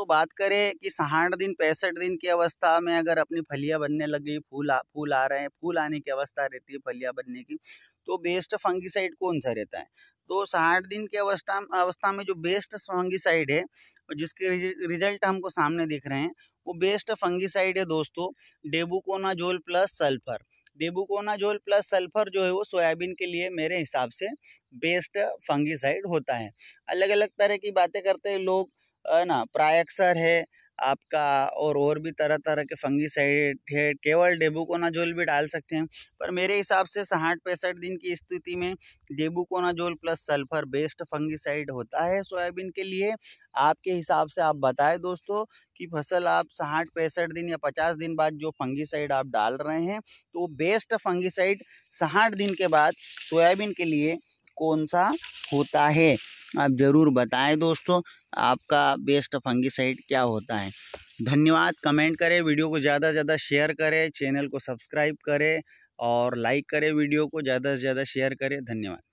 दोस्तों बात करें कि साठ दिन पैंसठ दिन की अवस्था में अगर अपनी फलियाँ बनने लग गई फूल आ फूल आ रहे हैं फूल आने की अवस्था रहती है फलियाँ बनने की तो बेस्ट फंगिसाइड कौन सा रहता है तो साठ दिन की अवस्था अवस्था में जो बेस्ट फंगिसाइड है जिसके रिजल्ट हमको सामने दिख रहे हैं वो बेस्ट फंगिसाइड है दोस्तों tebuconazole plus sulphur tebuconazole plus sulphur जो है वो सोयाबीन के लिए मेरे हिसाब से बेस्ट फंगिसाइड होता है अलग अलग तरह की बातें करते हैं लोग है ना प्रायक्सर है आपका और और भी तरह तरह के साइड है केवल डेबू जोल भी डाल सकते हैं पर मेरे हिसाब से साठ पैंसठ दिन की स्थिति में डेबू जोल प्लस सल्फर बेस्ट साइड होता है सोयाबीन के लिए आपके हिसाब से आप बताएं दोस्तों कि फसल आप साठ पैंसठ दिन या पचास दिन बाद जो साइड आप डाल रहे हैं तो बेस्ट फंगीसाइड साठ दिन के बाद सोयाबीन के लिए कौन सा होता है आप ज़रूर बताएं दोस्तों आपका बेस्ट फंगीसाइड क्या होता है धन्यवाद कमेंट करें वीडियो को ज़्यादा से ज़्यादा शेयर करें चैनल को सब्सक्राइब करें और लाइक करें वीडियो को ज़्यादा से ज़्यादा शेयर करें धन्यवाद